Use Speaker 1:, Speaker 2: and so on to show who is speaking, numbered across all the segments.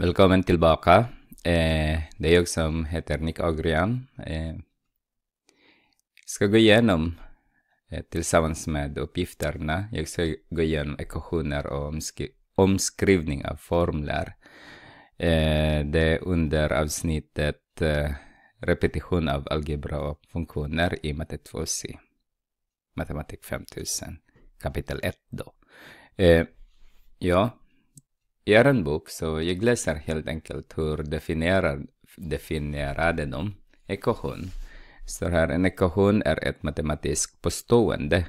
Speaker 1: Välkommen tillbaka. Eh, det är jag som heter Nick Agrian. Eh, ska gå igenom eh, tillsammans med uppgifterna. Jag ska gå igenom ekvationer och omskri omskrivning av formler. Eh, det är under avsnittet eh, repetition av algebra och funktioner i matte 2C. Matematik 5000, kapitel 1 då. Eh, ja, i en bok så jag läser helt enkelt hur definierar, definierade de ekvation. Så här, en ekvation är ett matematiskt påstående.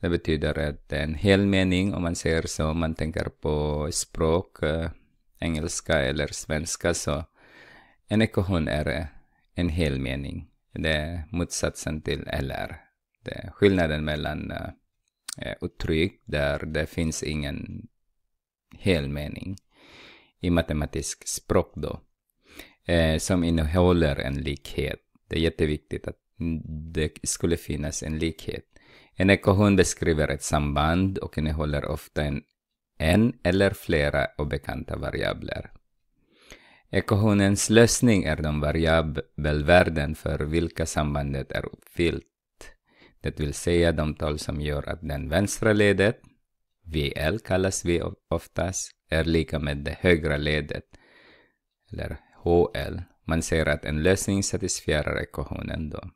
Speaker 1: Det betyder att en hel mening, om man säger så, Om man tänker på språk, eh, engelska eller svenska, så en ekvation är en hel mening. Det är motsatsen till eller. Det är skillnaden mellan eh, uttryck där det finns ingen hel mening i matematisk språk då, eh, som innehåller en likhet. Det är jätteviktigt att det skulle finnas en likhet. En ekohund beskriver ett samband och innehåller ofta en, en eller flera obekanta variabler. Ekohundens lösning är de variabelvärden för vilka sambandet är uppfyllt. Det vill säga de tal som gör att den vänstra ledet VL kallas vi oftast, är lika med det högra ledet, eller HL. Man säger att en lösning satisfierar ekvationen då.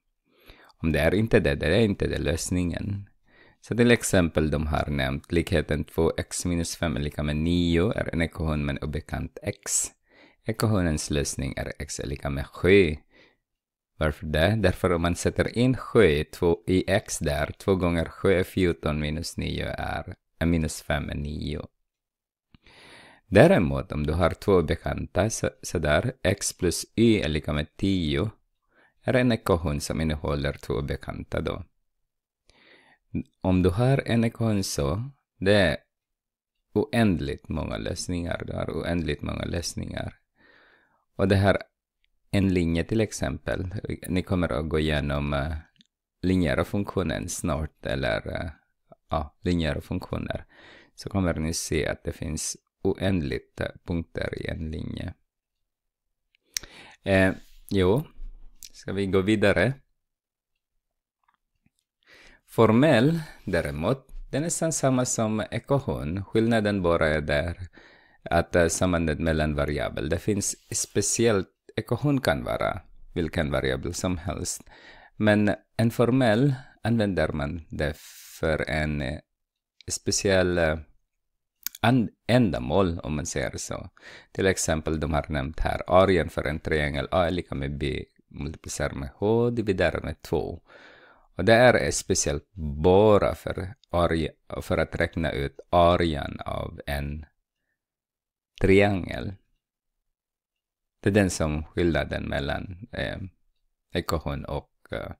Speaker 1: Om det är inte det, det är inte det lösningen. Så till exempel de har nämnt likheten 2x minus 5 är lika med 9 är en ekvation med obekant x. Ekvationens lösning är x är lika med 7. Varför det? Därför om man sätter in 7 i x där, 2 gånger 7 är 14 minus 9 är minus 5 är 9. Däremot om du har två bekanta sådär, så x plus y är lika med 10 är en ekvation som innehåller två bekanta då. Om du har en ekvation så, det är oändligt många lösningar. Du har oändligt många lösningar. Och det här en linje till exempel, ni kommer att gå igenom eh, linjära funktionen snart eller eh, ja, linjer och funktioner så kommer ni se att det finns oändligt punkter i en linje. Eh, jo, ska vi gå vidare? Formell däremot, det är nästan samma som ekvation. Skillnaden bara är där att eh, sambandet mellan variabel. Det finns speciellt, ekvation kan vara vilken variabel som helst. Men en formell använder man det för en eh, speciell eh, ändamål, om man säger så. Till exempel de har nämnt här arien för en triangel A är lika med B multiplicerat med H dividerat med 2. Och det är speciellt bara för, aria, för att räkna ut arian av en triangel. Det är den som skillnaden mellan eh, ekvation och eh,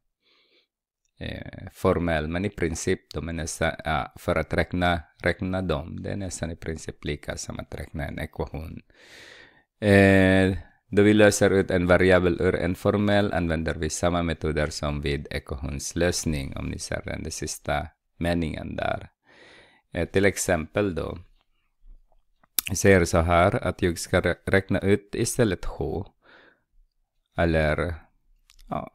Speaker 1: eh, formell, men i princip de är nästan, ja, för att räkna, räkna dem, det är nästan i princip lika som att räkna en ekvation. Eh, då vi löser ut en variabel ur en formell använder vi samma metoder som vid ekvationslösning, om ni ser den sista meningen där. Eh, till exempel då, jag säger så här att jag ska räkna ut istället h, eller ja,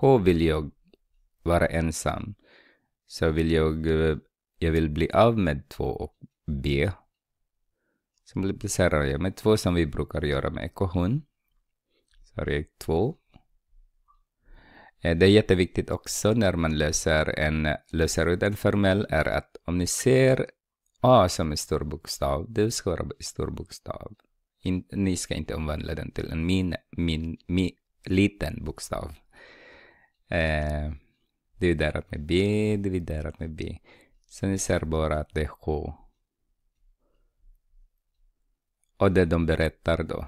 Speaker 1: h vill jag vara ensam så vill jag, jag vill bli av med två och B. Så multiplicerar jag med två som vi brukar göra med ekvation. Så har jag två. Eh, det är jätteviktigt också när man löser, en, löser ut en formel är att om ni ser A som en stor bokstav, det ska vara en stor bokstav. In, ni ska inte omvandla den till en min, min, min liten bokstav. Eh, dividerat med b dividerat med b. Så ni ser bara att det är 7. Och det de berättar då.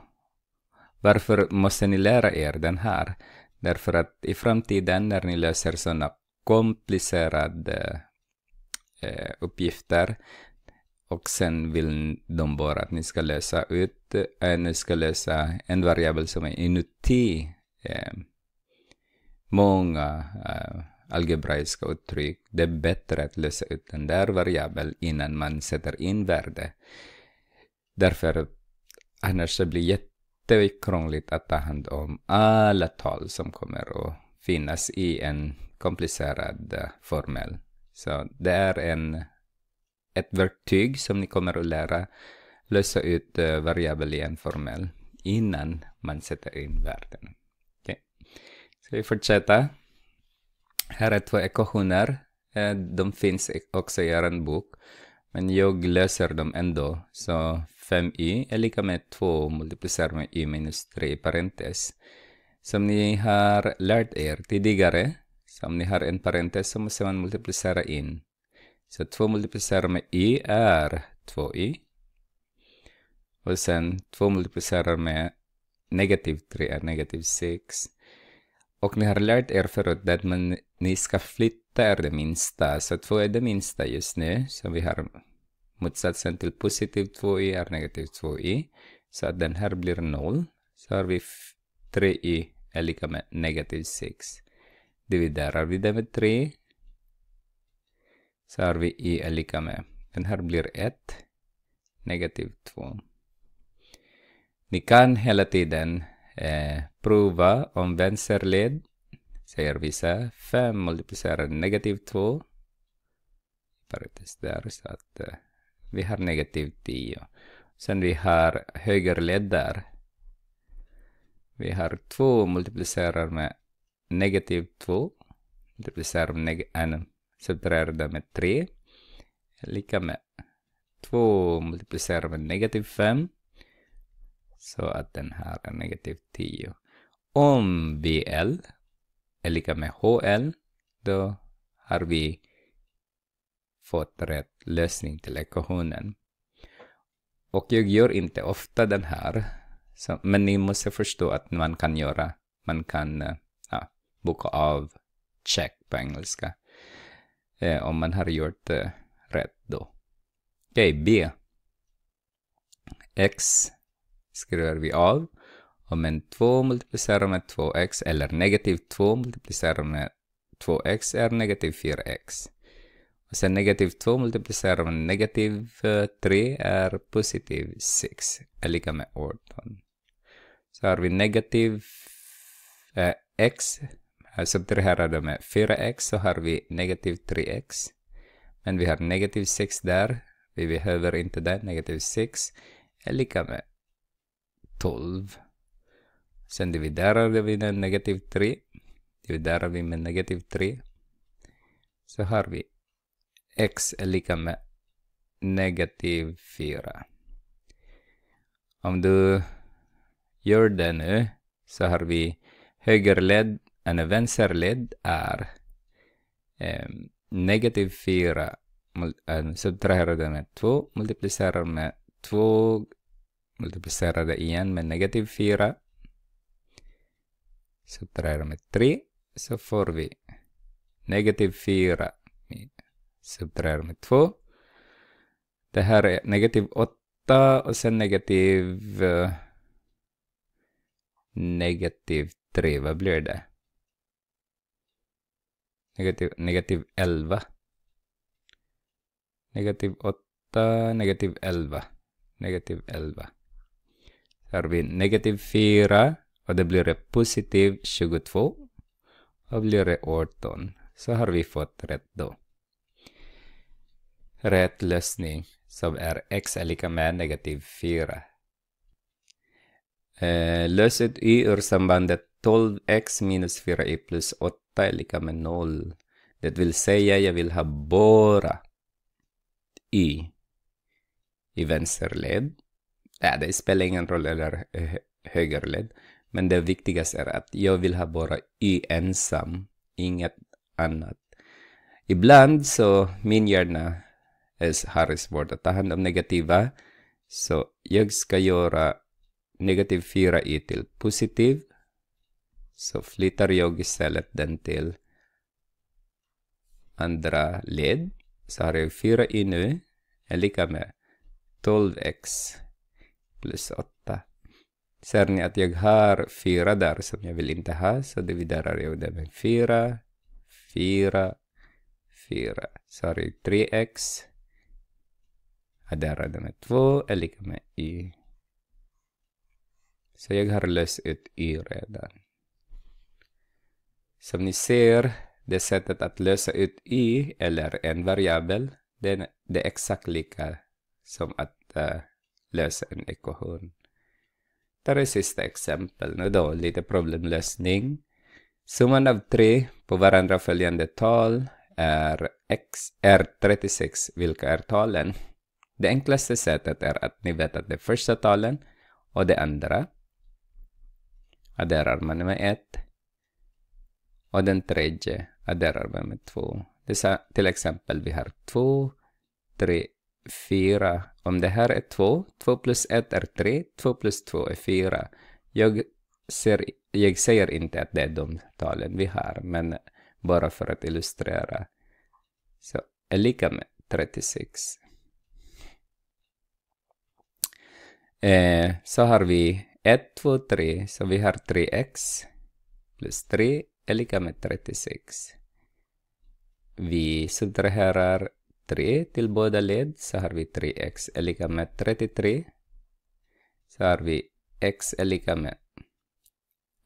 Speaker 1: Varför måste ni lära er den här? Därför att i framtiden när ni löser sådana komplicerade eh, uppgifter och sen vill de bara att ni ska lösa ut, eh, ni ska lösa en variabel som är inuti eh, många eh, algebraiska uttryck, det är bättre att lösa ut den där variabeln innan man sätter in värde. Därför annars så blir det jättekrångligt att ta hand om alla tal som kommer att finnas i en komplicerad eh, formel. Så det är en, ett verktyg som ni kommer att lära lösa ut eh, variabel i en formel innan man sätter in värden. Okay. Ska vi fortsätta? Här är två ekvationer. Eh, de finns också i er bok. Men jag löser dem ändå. Så 5 y är lika med 2 multiplicerat med y minus 3 i parentes. Som ni har lärt er tidigare, om ni har en parentes så måste man multiplicera in. Så 2 multiplicerat med y är 2i. Och sen 2 multiplicerat med negativ 3 är negativ 6. Och ni har lärt er förut att man, ni ska flytta er det minsta. Så två är det minsta just nu. Så vi har motsatsen till positiv 2i är negativ 2i. Så att den här blir noll. Så har vi 3i är lika med negativ 6. Dividerar vi det med 3 så har vi i är lika med, den här blir 1, negativ 2. Ni kan hela tiden eh, Prova om vänster led säger vissa. 5 multiplicerar negativ 2. Parentes där, så att eh, vi har negativ 10. Sen vi har höger led där. Vi har 2 multiplicerar med negativ 2. Multiplicerar med neg äh, subtraherar med 3. Lika med 2 multiplicerar med negativ 5. Så att den här är negativ 10 om BL är lika med HL, då har vi fått rätt lösning till ekvationen. Och jag gör inte ofta den här, så, men ni måste förstå att man kan göra, man kan eh, ja, boka av check på engelska eh, om man har gjort eh, rätt då. Okej, okay, B. X skriver vi av. Om en 2 multiplicerar med 2x eller negativ 2 multiplicerar med 2x är negativ 4x. Och sen negativ 2 multiplicerar med negativ 3 eh, är positiv 6, är lika med 18. Så har vi negativ eh, x, alltså subtraherade med 4x så har vi negativ 3x. Men vi har negativ 6 där, vi behöver inte det, negativ 6 är lika med 12. Sen dividerar vi den negativ 3. Dividerar vi med negativ 3. Så har vi x är lika med negativ 4. Om du gör det nu så har vi högerled, en vänsterled är eh, negativ 4 äh, eh, subtraherade med 2 multiplicerar med 2 multiplicerade igen med negativ 4 subtraherar med 3 så får vi negativ 4 subtraherar med 2. Det här är negativ 8 och sen negativ uh, negativ 3. Vad blir det? Negativ, negativ 11. Negativ 8, negativ 11. Negativ 11. Här har vi negativ 4 och det blir det positiv 22 och blir det 18. Så har vi fått rätt då. Rätt lösning som är x är lika med negativ 4. Eh, lös y ur sambandet 12x minus 4y plus 8 är lika med 0. Det vill säga jag vill ha bara y i vänsterled. Äh, det spelar ingen roll, eller högerled. Men det viktigaste är att jag vill ha bara y ensam, inget annat. Ibland så min hjärna är, har svårt att ta hand om negativa. Så jag ska göra negativ 4i till positiv. Så flyttar jag istället den till andra led. Så har jag 4i nu är lika med 12x plus 8. Ser ni att jag har fyra där som jag vill inte ha, så dividerar jag det med fyra, fyra, fyra. Så har jag 3x. adderar det med den 2 är lika med y. Så jag har löst ut y redan. Som ni ser, det sättet att lösa ut y, eller en variabel, det är, det är exakt lika som att uh, lösa en ekvation. Tara är sista exempel nu då, lite problemlösning. Summan av tre på varandra följande tal är x är 36, vilka är talen? Det enklaste sättet är att ni vet att det första talen och det andra adderar man med 1 och den tredje adderar man med 2. till exempel vi har 2, 3 4. Om det här är 2, 2 plus 1 är 3, 2 plus 2 är 4. Jag, ser, jag säger inte att det är de talen vi har, men bara för att illustrera. Så är lika med 36. Eh, så har vi 1, 2, 3, så vi har 3x plus 3 är lika med 36. Vi subtraherar 3 till båda led så har vi 3x är lika med 33. Så har vi x är lika med,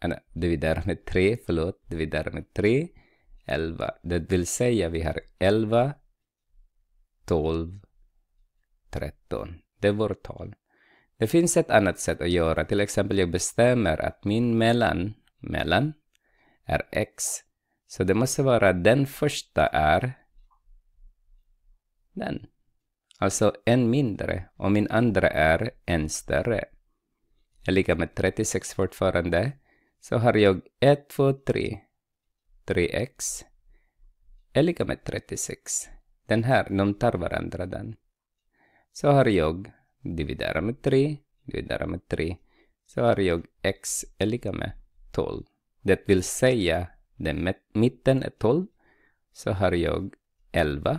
Speaker 1: nej, dividerar med 3, förlåt, dividerar med 3, 11. Det vill säga vi har 11, 12, 13. Det är vårt tal. Det finns ett annat sätt att göra. Till exempel jag bestämmer att min mellan, mellan är x. Så det måste vara den första är den. Alltså en mindre och min andra är en större. Jag ligger med 36 fortfarande. Så har jag 1, 2, 3. 3x. Jag ligger med 36. Den här, de tar varandra den. Så har jag dividerat med 3, Dividerat med 3. Så har jag x är lika med 12. Det vill säga, den mitten är 12. Så har jag 11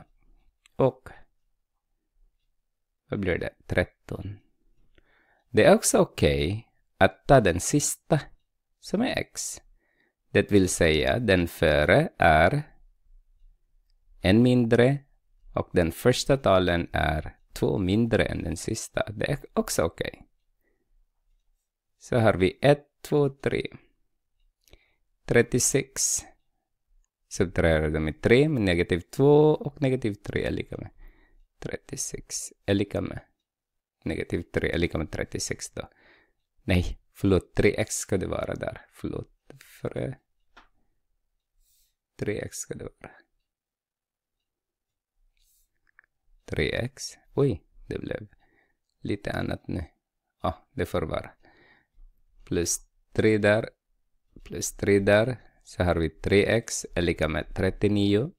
Speaker 1: och vad blir det? 13. Det är också okej okay att ta den sista som är x. Det vill säga den före är en mindre och den första talen är två mindre än den sista. Det är också okej. Okay. Så har vi 1, 2, 3. 36. Subtraherar det med 3, med negativ 2 och negativ 3 är lika med 36. Är lika med negativ 3 är lika med 36 då. Nej, förlåt, 3x ska det vara där. Förlåt, för 3x eh, ska det vara. 3x. Oj, det blev lite annat nu. Ja, ah, det får vara. Plus 3 där, plus 3 där, så har vi 3x är lika med 39.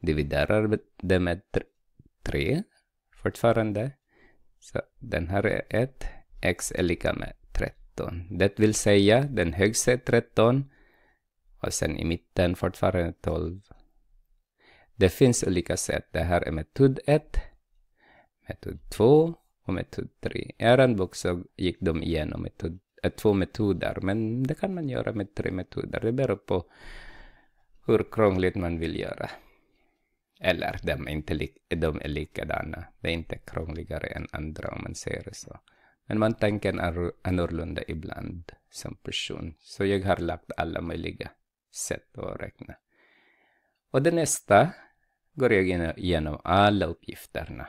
Speaker 1: Dividerar det med 3 fortfarande. Så den här är 1. x är lika med 13. Det vill säga den högsta är 13 och sen i mitten fortfarande 12. Det finns olika sätt. Det här är metod 1, metod 2 och metod 3. I eran bok så gick de igenom metod två metoder, men det kan man göra med tre metoder. Det beror på hur krångligt man vill göra. Eller de, inte de är likadana. Det är inte krångligare än andra om man säger så. Men man tänker annorlunda ibland som person. Så jag har lagt alla möjliga sätt att räkna. Och det nästa går jag igenom alla uppgifterna.